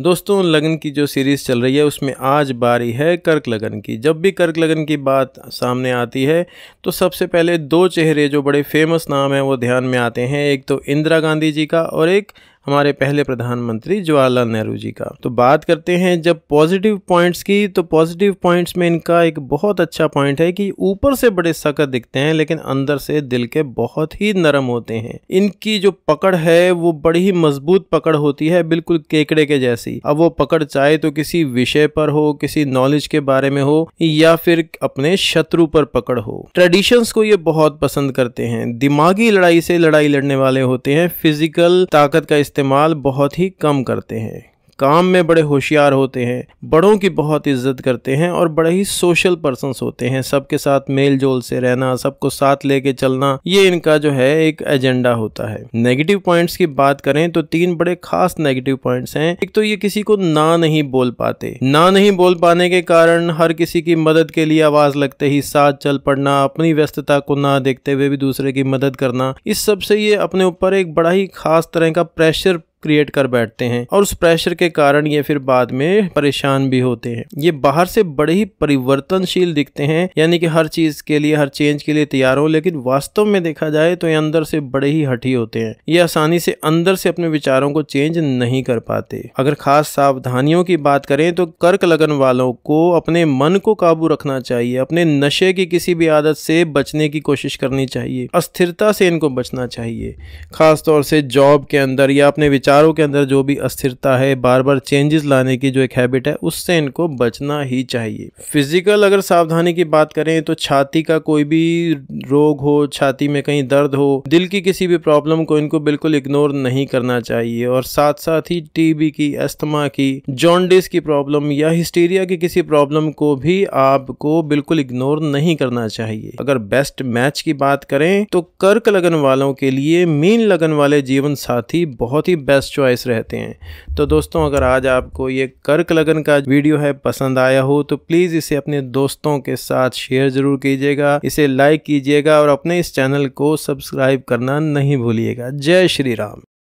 दोस्तों लगन की जो सीरीज़ चल रही है उसमें आज बारी है कर्क लगन की जब भी कर्क लगन की बात सामने आती है तो सबसे पहले दो चेहरे जो बड़े फेमस नाम हैं वो ध्यान में आते हैं एक तो इंदिरा गांधी जी का और एक हमारे पहले प्रधानमंत्री जवाहरलाल नेहरू जी का तो बात करते हैं जब पॉजिटिव पॉइंट्स की तो पॉजिटिव पॉइंट्स में इनका एक बहुत अच्छा पॉइंट है कि ऊपर से बड़े सख्त दिखते हैं लेकिन अंदर से दिल के बहुत ही नरम होते हैं इनकी जो पकड़ है वो बड़ी ही मजबूत पकड़ होती है बिल्कुल केकड़े के जैसी अब वो पकड़ चाहे तो किसी विषय पर हो किसी नॉलेज के बारे में हो या फिर अपने शत्रु पर पकड़ हो ट्रेडिशंस को ये बहुत पसंद करते हैं दिमागी लड़ाई से लड़ाई लड़ने वाले होते हैं फिजिकल ताकत का इस्तेमाल बहुत ही कम करते हैं काम में बड़े होशियार होते हैं बड़ों की बहुत इज्जत करते हैं और बड़े ही सोशल पर्सनस होते हैं सबके साथ मेल जोल से रहना सबको साथ लेके चलना ये इनका जो है एक एजेंडा होता है नेगेटिव पॉइंट्स की बात करें तो तीन बड़े खास नेगेटिव पॉइंट्स हैं एक तो ये किसी को ना नहीं बोल पाते ना नहीं बोल पाने के कारण हर किसी की मदद के लिए आवाज लगते ही साथ चल पड़ना अपनी व्यस्तता को ना देखते हुए भी दूसरे की मदद करना इस सबसे ये अपने ऊपर एक बड़ा ही खास तरह का प्रेशर क्रिएट कर बैठते हैं और उस प्रेशर के कारण ये फिर बाद में परेशान भी होते हैं ये बाहर से बड़े ही परिवर्तनशील दिखते हैं यानी कि हर चीज के लिए हर चेंज के लिए तैयार हो लेकिन वास्तव में देखा जाए तो ये अंदर से बड़े ही हठी होते हैं ये आसानी से अंदर से अपने विचारों को चेंज नहीं कर पाते अगर खास सावधानियों की बात करें तो कर्क लगन वालों को अपने मन को काबू रखना चाहिए अपने नशे की किसी भी आदत से बचने की कोशिश करनी चाहिए अस्थिरता से इनको बचना चाहिए खासतौर से जॉब के अंदर या अपने विचार विचारों के अंदर जो भी अस्थिरता है बार बार चेंजेस लाने की जो एक हैबिट है उससे इनको बचना ही चाहिए फिजिकल अगर सावधानी की बात करें तो छाती का कोई भी रोग हो छाती में कहीं दर्द हो दिल की किसी भी प्रॉब्लम को इनको बिल्कुल इग्नोर नहीं करना चाहिए और साथ साथ ही टीबी की अस्थमा की जॉन्डिस की प्रॉब्लम या हिस्टीरिया की किसी प्रॉब्लम को भी आपको बिल्कुल इग्नोर नहीं करना चाहिए अगर बेस्ट मैच की बात करें तो कर्क लगन वालों के लिए मीन लगन वाले जीवन साथी बहुत ही बेस्ट बेस्ट चॉइस रहते हैं तो दोस्तों अगर आज आपको ये कर्क लगन का वीडियो है पसंद आया हो तो प्लीज़ इसे अपने दोस्तों के साथ शेयर ज़रूर कीजिएगा इसे लाइक कीजिएगा और अपने इस चैनल को सब्सक्राइब करना नहीं भूलिएगा जय श्री राम